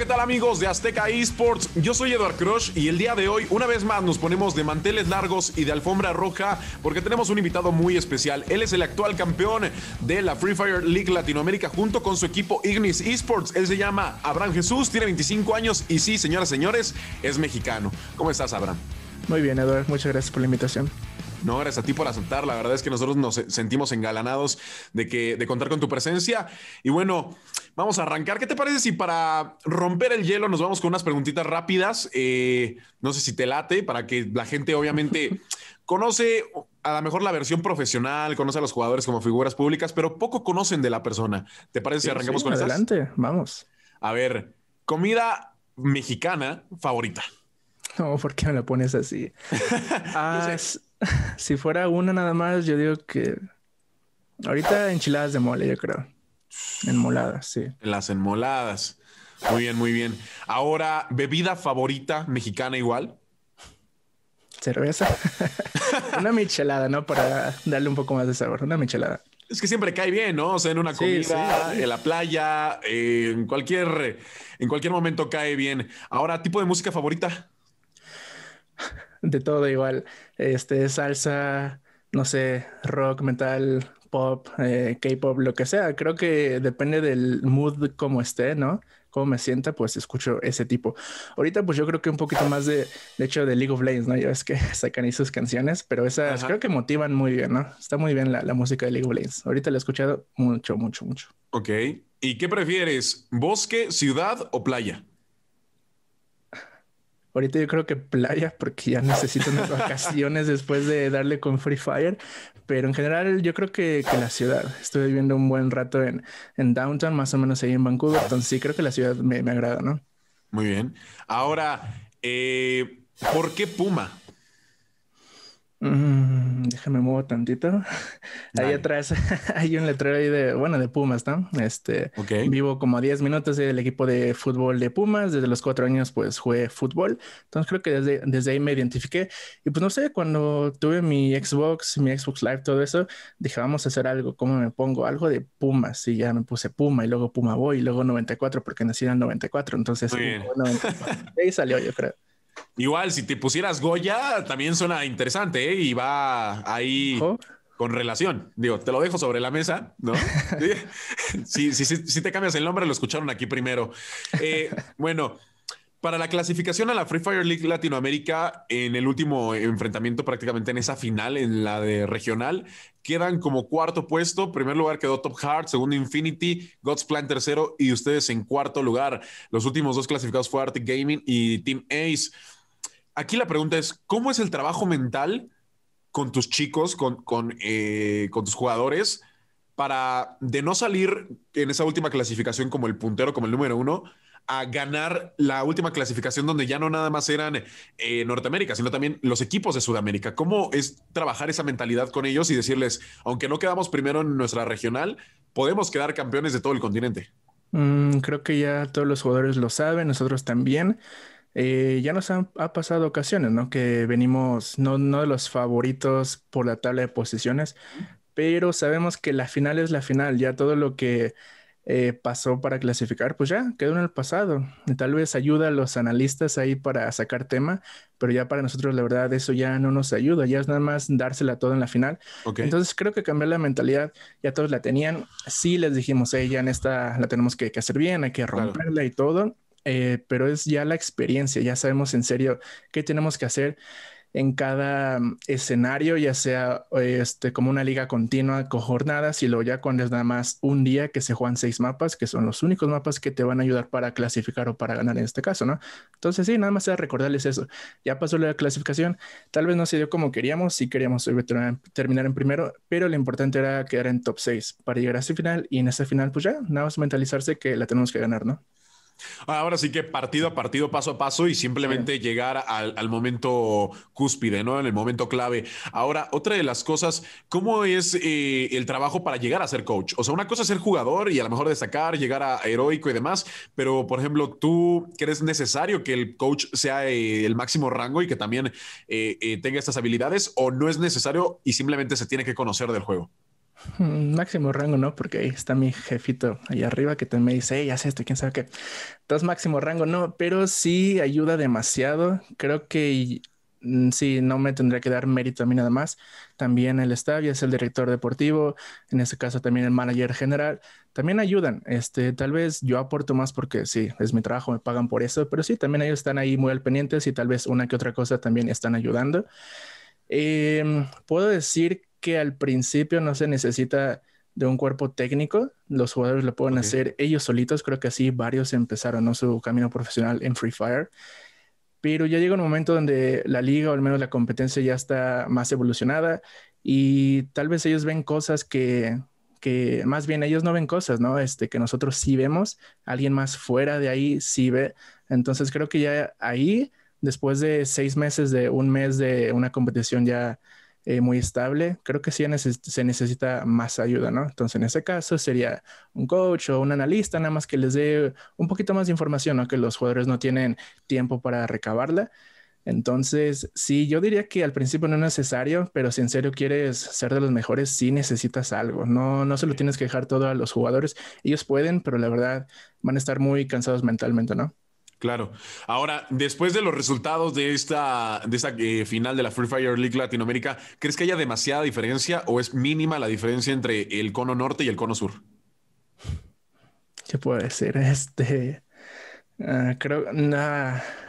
¿qué tal amigos de Azteca Esports? Yo soy Eduard Crush y el día de hoy una vez más nos ponemos de manteles largos y de alfombra roja porque tenemos un invitado muy especial. Él es el actual campeón de la Free Fire League Latinoamérica junto con su equipo Ignis Esports. Él se llama Abraham Jesús, tiene 25 años y sí, señoras y señores, es mexicano. ¿Cómo estás, Abraham? Muy bien, Eduard. Muchas gracias por la invitación. No, gracias a ti por aceptar. La verdad es que nosotros nos sentimos engalanados de, que, de contar con tu presencia. Y bueno, Vamos a arrancar. ¿Qué te parece si para romper el hielo nos vamos con unas preguntitas rápidas? Eh, no sé si te late, para que la gente obviamente conoce a lo mejor la versión profesional, conoce a los jugadores como figuras públicas, pero poco conocen de la persona. ¿Te parece si arrancamos con adelante, Adelante, vamos. A ver, comida mexicana favorita. No, ¿por qué me la pones así? Ah, si fuera una nada más, yo digo que ahorita enchiladas de mole, yo creo. Enmoladas, sí. Las enmoladas. Muy bien, muy bien. Ahora, bebida favorita mexicana igual. Cerveza. una michelada, ¿no? Para darle un poco más de sabor. Una michelada. Es que siempre cae bien, ¿no? O sea, en una comida, en la playa, en cualquier, en cualquier momento cae bien. Ahora, ¿tipo de música favorita? De todo igual. Este, salsa, no sé, rock, metal, pop, eh, K-pop, lo que sea. Creo que depende del mood como esté, ¿no? Cómo me sienta, pues escucho ese tipo. Ahorita, pues yo creo que un poquito más de, de hecho, de League of Legends, ¿no? Ya es que sacan ahí sus canciones, pero esas creo que motivan muy bien, ¿no? Está muy bien la, la música de League of Legends. Ahorita la he escuchado mucho, mucho, mucho. Ok. ¿Y qué prefieres? ¿Bosque, ciudad o playa? Ahorita yo creo que playa, porque ya necesito unas vacaciones después de darle con Free Fire. Pero en general, yo creo que, la ciudad. Estuve viviendo un buen rato en, downtown, más o menos ahí en Vancouver. Entonces sí, creo que la ciudad me, me agrada, ¿no? Muy bien. Ahora, eh, ¿por qué Puma? Mm, déjame muevo tantito. Ahí atrás hay un letrero ahí de, bueno, de Pumas, ¿no? Este, vivo como 10 minutos del equipo de fútbol de Pumas. Desde los cuatro años, pues jugué fútbol. Entonces creo que desde, desde ahí me identifiqué. Y pues no sé, cuando tuve mi Xbox, mi Xbox Live, todo eso, dije, vamos a hacer algo. ¿Cómo me pongo? Algo de Pumas. Y ya me puse Puma y luego Puma Boy y luego 94 porque nací en el 94. Entonces, ahí salió, yo creo. Igual, si te pusieras Goya, también suena interesante ¿eh? y va ahí con relación. Digo, te lo dejo sobre la mesa, ¿no? si, si, si, si, te cambias el nombre, lo escucharon aquí primero. Eh, bueno, para la clasificación a la Free Fire League Latinoamérica, en el último enfrentamiento, prácticamente en esa final, en la de regional, quedan como cuarto puesto. Primer lugar quedó Top Heart, segundo Infinity, God's Plan tercero y ustedes en cuarto lugar. Los últimos dos clasificados fue Arctic Gaming y Team Ace aquí la pregunta es, ¿cómo es el trabajo mental con tus chicos, con, eh, con, tus jugadores, para de no salir en esa última clasificación como el puntero, como el número uno, a ganar la última clasificación donde ya no nada más eran eh, Norteamérica, sino también los equipos de Sudamérica. ¿Cómo es trabajar esa mentalidad con ellos y decirles, aunque no quedamos primero en nuestra regional, podemos quedar campeones de todo el continente? Mm, creo que ya todos los jugadores lo saben, nosotros también. Eh, ya nos han ha pasado ocasiones, ¿no? Que venimos no, de los favoritos por la tabla de posiciones, pero sabemos que la final es la final, ya todo lo que eh, pasó para clasificar, pues ya quedó en el pasado. tal vez ayuda a los analistas ahí para sacar tema, pero ya para nosotros la verdad eso ya no nos ayuda, ya es nada más dársela todo en la final. Entonces creo que cambiar la mentalidad, ya todos la tenían, sí les dijimos, ella ya en esta la tenemos que, hacer bien, hay que romperla y todo eh, pero es ya la experiencia, ya sabemos en serio qué tenemos que hacer en cada mm, escenario, ya sea eh, este, como una liga continua con jornadas y luego ya cuando es nada más un día que se juegan seis mapas, que son los únicos mapas que te van a ayudar para clasificar o para ganar en este caso, ¿no? Entonces sí, nada más era recordarles eso. Ya pasó la clasificación, tal vez no se dio como queríamos, si queríamos eh, terminar en primero, pero lo importante era quedar en top 6 para llegar a ese final y en ese final pues ya, nada más mentalizarse que la tenemos que ganar, ¿no? Ahora sí que partido a partido, paso a paso y simplemente llegar al, momento cúspide, ¿no? En el momento clave. Ahora, otra de las cosas, ¿cómo es eh, el trabajo para llegar a ser coach? O sea, una cosa es ser jugador y a lo mejor destacar, llegar a heroico y demás, pero por ejemplo, ¿tú crees necesario que el coach sea eh, el máximo rango y que también eh, tenga estas habilidades o no es necesario y simplemente se tiene que conocer del juego? Mm, máximo rango, ¿no? Porque ahí está mi jefito ahí arriba que también me dice, hey, haz esto, quién sabe qué. Entonces, máximo rango, no, pero sí ayuda demasiado. Creo que mm, sí, no me tendría que dar mérito a mí nada más. También el staff, ya es el director deportivo, en este caso también el manager general, también ayudan. Este, tal vez yo aporto más porque sí, es mi trabajo, me pagan por eso, pero sí, también ellos están ahí muy al pendiente, y tal vez una que otra cosa también están ayudando. Em, puedo decir que que al principio no se necesita de un cuerpo técnico, los jugadores lo pueden hacer ellos solitos, creo que así varios empezaron su camino profesional en Free Fire, pero ya llega un momento donde la liga o al menos la competencia ya está más evolucionada y tal vez ellos ven cosas que, más bien ellos no ven cosas, ¿no? Este, que nosotros sí vemos, alguien más fuera de ahí sí ve, entonces creo que ya ahí, después de seis meses, de un mes de una competición ya eh, muy estable, creo que sí se necesita más ayuda, ¿no? Entonces, en ese caso sería un coach o un analista, nada más que les dé un poquito más de información, ¿no? Que los jugadores no tienen tiempo para recabarla. Entonces, sí, yo diría que al principio no es necesario, pero si en serio quieres ser de los mejores, sí necesitas algo. No, no se lo tienes que dejar todo a los jugadores. Ellos pueden, pero la verdad van a estar muy cansados mentalmente, ¿no? Claro. Ahora, después de los resultados de esta, de esta eh, final de la Free Fire League Latinoamérica, ¿crees que haya demasiada diferencia o es mínima la diferencia entre el cono norte y el cono sur? ¿Qué puede decir? Este. Ah, creo. que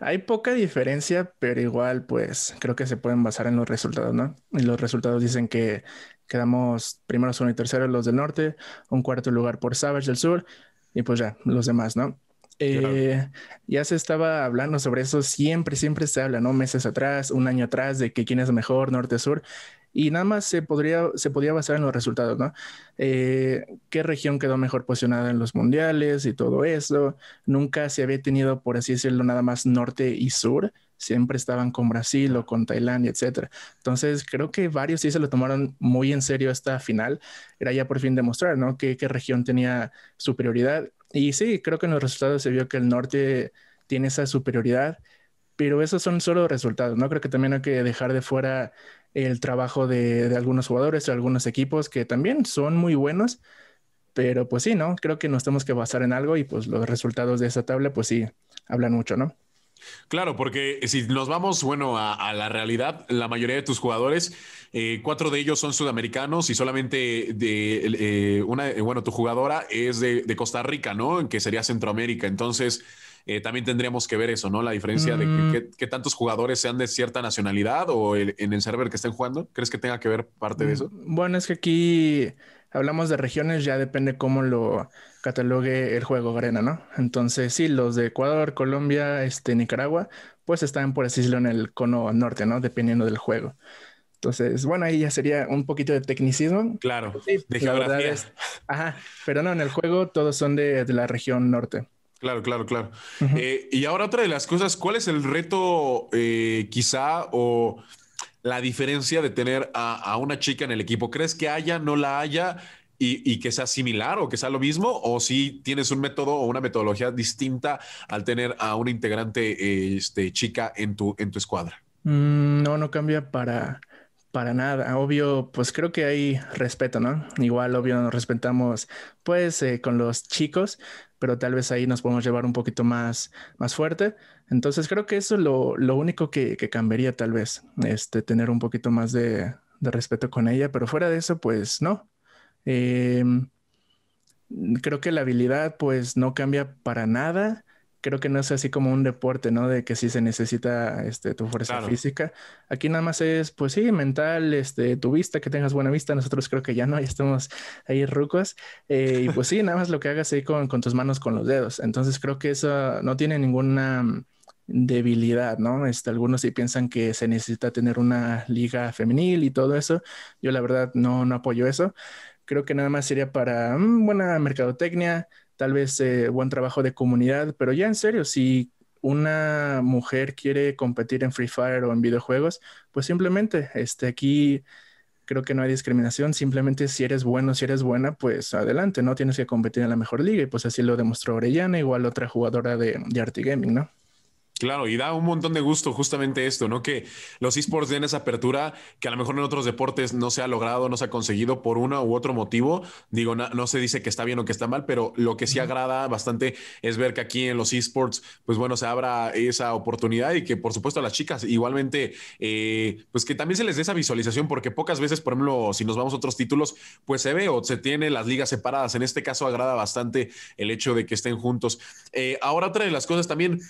hay poca diferencia, pero igual, pues creo que se pueden basar en los resultados, ¿no? Y los resultados dicen que quedamos primeros, uno y tercero los del norte, un cuarto lugar por Savage del sur, y pues ya, los demás, ¿no? Eh, ya se estaba hablando sobre eso, siempre, siempre se habla, ¿no? Meses atrás, un año atrás, de que quién es mejor, norte-sur, y nada más se, podría, se podía basar en los resultados, ¿no? Eh, ¿Qué región quedó mejor posicionada en los mundiales y todo eso? Nunca se había tenido, por así decirlo, nada más norte y sur, siempre estaban con Brasil o con Tailandia, etc. Entonces, creo que varios sí se lo tomaron muy en serio esta final. Era ya por fin demostrar, ¿no? Que, qué región tenía superioridad y sí, creo que en los resultados se vio que el norte tiene esa superioridad, pero esos son solo resultados, ¿no? Creo que también hay que dejar de fuera el trabajo de, algunos jugadores, o algunos equipos que también son muy buenos, pero pues sí, ¿no? Creo que nos tenemos que basar en algo y pues los resultados de esa tabla, pues sí, hablan mucho, ¿no? Claro, porque si nos vamos, bueno, a, la realidad, la mayoría de tus jugadores, eh, cuatro de ellos son sudamericanos y solamente de eh, una, eh, bueno, tu jugadora es de, Costa Rica, ¿no? Que sería Centroamérica. Entonces, también tendríamos que ver eso, ¿no? La diferencia de mm. que, tantos jugadores sean de cierta nacionalidad o en el server que estén jugando. ¿Crees que tenga que ver parte de mm, eso? Bueno, es que aquí hablamos de regiones, ya depende cómo lo catalogue el juego arena, ¿no? Entonces, sí, los de Ecuador, Colombia, este, Nicaragua, pues están, por así decirlo, en el cono norte, ¿no? Dependiendo del juego. Entonces, bueno, ahí ya sería un poquito de tecnicismo. Claro, sí, de geografía. ajá, pero no, en el juego todos son de, la región norte. Claro, claro, claro. Eh, y ahora otra de las cosas, ¿cuál es el reto eh, quizá o la diferencia de tener a, una chica en el equipo? ¿Crees que haya, no la haya? y, que sea similar o que sea lo mismo, o si tienes un método o una metodología distinta al tener a una integrante eh, este, chica en tu, en tu escuadra. Mm, no, no cambia para, para nada. Obvio, pues creo que hay respeto, ¿no? Igual, obvio, nos respetamos, pues, eh, con los chicos, pero tal vez ahí nos podemos llevar un poquito más, más fuerte. Entonces, creo que eso es lo, único que, cambiaría, tal vez, este, tener un poquito más de, de respeto con ella, pero fuera de eso, pues, no. Em, creo que la habilidad pues no cambia para nada. Creo que no es así como un deporte, ¿no? De que sí se necesita este, tu fuerza física. Aquí nada más es, pues sí, mental, este, tu vista, que tengas buena vista. Nosotros creo que ya no, ya estamos ahí rucos. Eh, y pues sí, nada más lo que hagas ahí con, tus manos, con los dedos. Entonces creo que eso no tiene ninguna mm, debilidad, ¿no? Este, algunos sí piensan que se necesita tener una liga femenil y todo eso. Yo la verdad no, no apoyo eso. Creo que nada más sería para mm, buena mercadotecnia, tal vez eh, buen trabajo de comunidad, pero ya en serio, si una mujer quiere competir en Free Fire o en videojuegos, pues simplemente, este, aquí creo que no hay discriminación, simplemente si eres bueno, si eres buena, pues adelante, ¿no? Tienes que competir en la mejor liga y pues así lo demostró Orellana, igual otra jugadora de, de Gaming, ¿no? Claro, y da un montón de gusto justamente esto, ¿no? Que los esports den esa apertura que a lo mejor en otros deportes no se ha logrado, no se ha conseguido por uno u otro motivo. Digo, no, se dice que está bien o que está mal, pero lo que sí agrada bastante es ver que aquí en los esports, pues bueno, se abra esa oportunidad y que por supuesto a las chicas igualmente, eh, pues que también se les dé esa visualización, porque pocas veces, por ejemplo, si nos vamos a otros títulos, pues se ve o se tiene las ligas separadas. En este caso agrada bastante el hecho de que estén juntos. Eh, ahora otra de las cosas también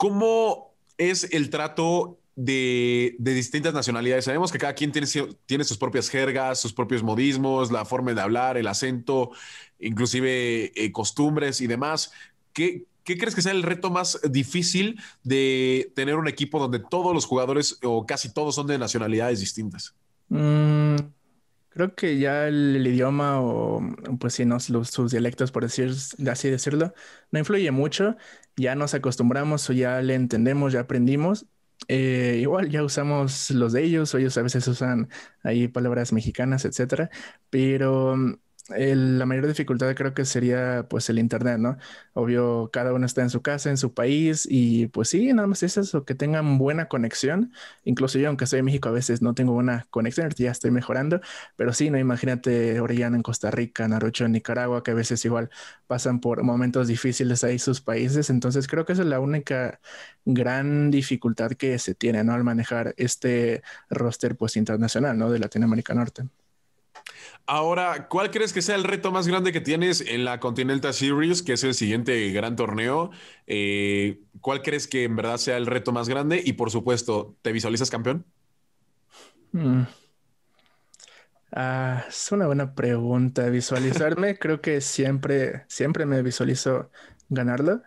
¿Cómo es el trato de, distintas nacionalidades? Sabemos que cada quien tiene, tiene sus propias jergas, sus propios modismos, la forma de hablar, el acento, inclusive eh, costumbres y demás. ¿Qué, crees que sea el reto más difícil de tener un equipo donde todos los jugadores o casi todos son de nacionalidades distintas? Mmm... Creo que ya el idioma o, pues si no, sus dialectos, por decir, así decirlo, no influye mucho. Ya nos acostumbramos o ya le entendemos, ya aprendimos. Eh, igual ya usamos los de ellos, o ellos a veces usan ahí palabras mexicanas, etcétera. Pero la mayor dificultad creo que sería pues el internet, ¿no? Obvio, cada uno está en su casa, en su país y pues sí, nada más es eso, que tengan buena conexión. Incluso yo, aunque soy en México, a veces no tengo buena conexión, ya estoy mejorando, pero sí, no imagínate Orellana en Costa Rica, Narucho en Nicaragua, que a veces igual pasan por momentos difíciles ahí sus países. Entonces creo que esa es la única gran dificultad que se tiene, ¿no? Al manejar este roster pues internacional, ¿no? De Latinoamérica Norte. Ahora, ¿cuál crees que sea el reto más grande que tienes en la Continental Series, que es el siguiente gran torneo? Eh, ¿Cuál crees que en verdad sea el reto más grande? Y por supuesto, ¿te visualizas campeón? Hmm. Ah, es una buena pregunta. Visualizarme, creo que siempre, siempre me visualizo ganarlo.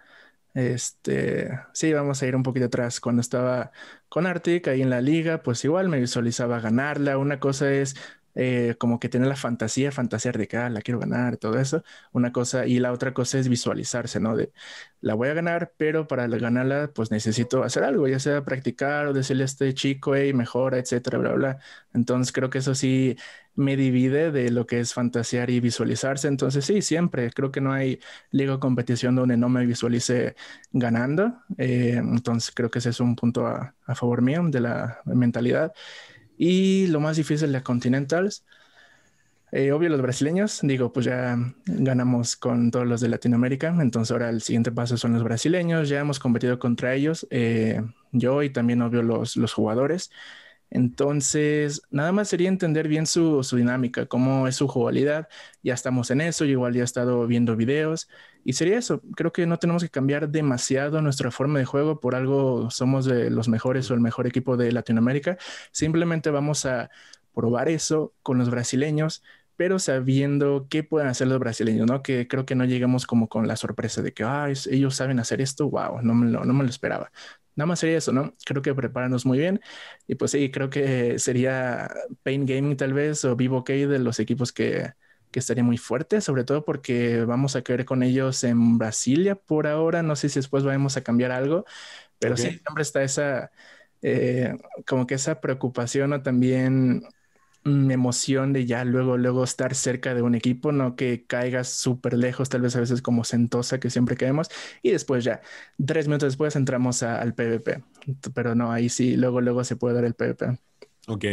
Este, sí, vamos a ir un poquito atrás. Cuando estaba con Arctic ahí en la liga, pues igual me visualizaba ganarla. Una cosa es eh, como que tener la fantasía, fantasear de que ah, la quiero ganar, todo eso, una cosa, y la otra cosa es visualizarse, ¿no? De la voy a ganar, pero para ganarla, pues necesito hacer algo, ya sea practicar o decirle a este chico, hey, mejora, etcétera, bla, bla. Entonces creo que eso sí me divide de lo que es fantasear y visualizarse. Entonces sí, siempre, creo que no hay liga o competición donde no me visualice ganando. Eh, entonces creo que ese es un punto a favor mío de la mentalidad. Y lo más difícil la Continentals. Eh, obvio los brasileños, digo, pues ya ganamos con todos los de Latinoamérica, entonces ahora el siguiente paso son los brasileños, ya hemos competido contra ellos, eh, yo y también obvio los, los jugadores. Entonces, nada más sería entender bien su, dinámica, cómo es su jugabilidad. Ya estamos en eso, yo igual ya he estado viendo videos y sería eso. Creo que no tenemos que cambiar demasiado nuestra forma de juego, por algo somos de los mejores o el mejor equipo de Latinoamérica. Simplemente vamos a probar eso con los brasileños, pero sabiendo qué pueden hacer los brasileños, ¿no? Que creo que no llegamos como con la sorpresa de que, ah, ellos saben hacer esto, wow, no no me lo esperaba. Nada más sería eso, ¿no? Creo que prepararnos muy bien. Y pues sí, creo que sería Pain Gaming tal vez o Vivo K de los equipos que, que estaría muy fuerte, sobre todo porque vamos a caer con ellos en Brasilia por ahora. No sé si después vamos a cambiar algo, pero sí, siempre está esa, eh, como que esa preocupación o también Mm, emoción de ya luego, luego estar cerca de un equipo, no que caigas súper lejos, tal vez a veces como Sentosa, que siempre caemos, y después ya, tres minutos después entramos al PvP, pero no, ahí sí, luego, luego se puede dar el PvP. Ok.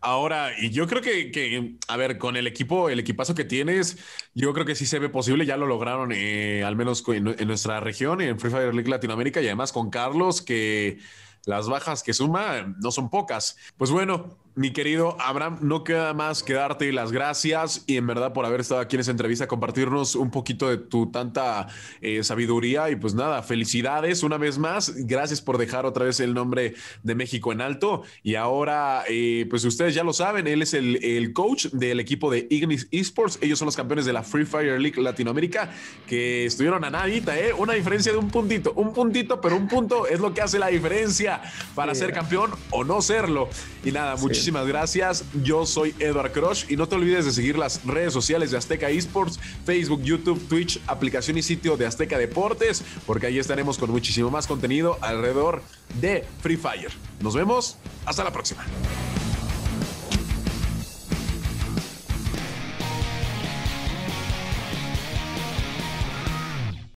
Ahora, y yo creo que, a ver, con el equipo, el equipazo que tienes, yo creo que sí se ve posible. Ya lo lograron, eh, al menos en, en, nuestra región, en Free Fire League Latinoamérica, y además con Carlos, que las bajas que suma no son pocas. Pues bueno, mi querido Abraham, no queda más que darte las gracias y en verdad por haber estado aquí en esa entrevista, compartirnos un poquito de tu tanta eh, sabiduría y pues nada, felicidades una vez más. Gracias por dejar otra vez el nombre de México en alto. Y ahora, eh, pues ustedes ya lo saben, él es el, coach del equipo de Ignis Esports. Ellos son los campeones de la Free Fire League Latinoamérica que estuvieron a nadita, ¿eh? Una diferencia de un puntito, un puntito, pero un punto es lo que hace la diferencia para ser campeón o no serlo. Y nada, sí. Muchísimas gracias. Yo soy Edward Crush y no te olvides de seguir las redes sociales de Azteca Esports, Facebook, YouTube, Twitch, aplicación y sitio de Azteca Deportes, porque ahí estaremos con muchísimo más contenido alrededor de Free Fire. Nos vemos. Hasta la próxima.